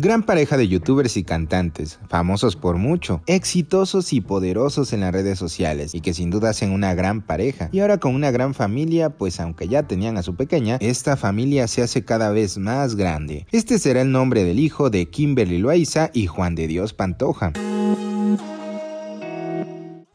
Gran pareja de youtubers y cantantes, famosos por mucho, exitosos y poderosos en las redes sociales, y que sin duda hacen una gran pareja. Y ahora con una gran familia, pues aunque ya tenían a su pequeña, esta familia se hace cada vez más grande. Este será el nombre del hijo de Kimberly Loaiza y Juan de Dios Pantoja.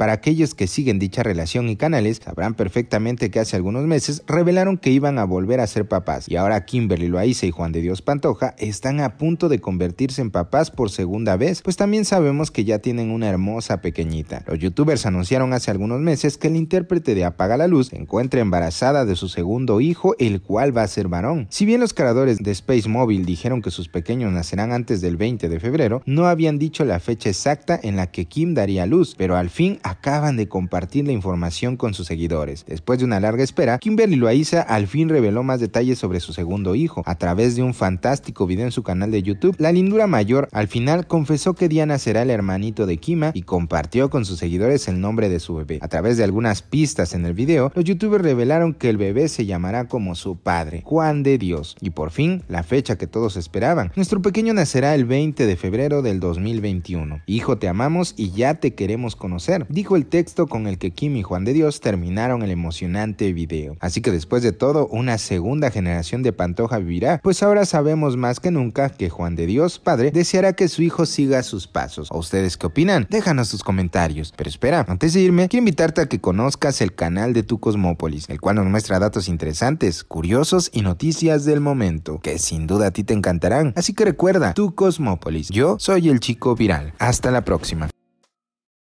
Para aquellos que siguen dicha relación y canales, sabrán perfectamente que hace algunos meses revelaron que iban a volver a ser papás y ahora Kimberly Loaiza y Juan de Dios Pantoja están a punto de convertirse en papás por segunda vez, pues también sabemos que ya tienen una hermosa pequeñita. Los youtubers anunciaron hace algunos meses que el intérprete de Apaga la Luz se encuentra embarazada de su segundo hijo, el cual va a ser varón. Si bien los creadores de Space Mobile dijeron que sus pequeños nacerán antes del 20 de febrero, no habían dicho la fecha exacta en la que Kim daría luz, pero al fin acaban de compartir la información con sus seguidores. Después de una larga espera, Kimberly Loaiza al fin reveló más detalles sobre su segundo hijo. A través de un fantástico video en su canal de YouTube, la lindura mayor al final confesó que Diana será el hermanito de Kima y compartió con sus seguidores el nombre de su bebé. A través de algunas pistas en el video, los youtubers revelaron que el bebé se llamará como su padre, Juan de Dios. Y por fin, la fecha que todos esperaban. Nuestro pequeño nacerá el 20 de febrero del 2021. Hijo, te amamos y ya te queremos conocer, dijo el texto con el que Kim y Juan de Dios terminaron el emocionante video. Así que después de todo, una segunda generación de Pantoja vivirá, pues ahora sabemos más que nunca que Juan de Dios, padre, deseará que su hijo siga sus pasos. ¿A ustedes qué opinan? Déjanos sus comentarios. Pero espera, antes de irme, quiero invitarte a que conozcas el canal de Tu Cosmópolis, el cual nos muestra datos interesantes, curiosos y noticias del momento, que sin duda a ti te encantarán. Así que recuerda, Tu Cosmópolis. Yo soy el chico viral. Hasta la próxima.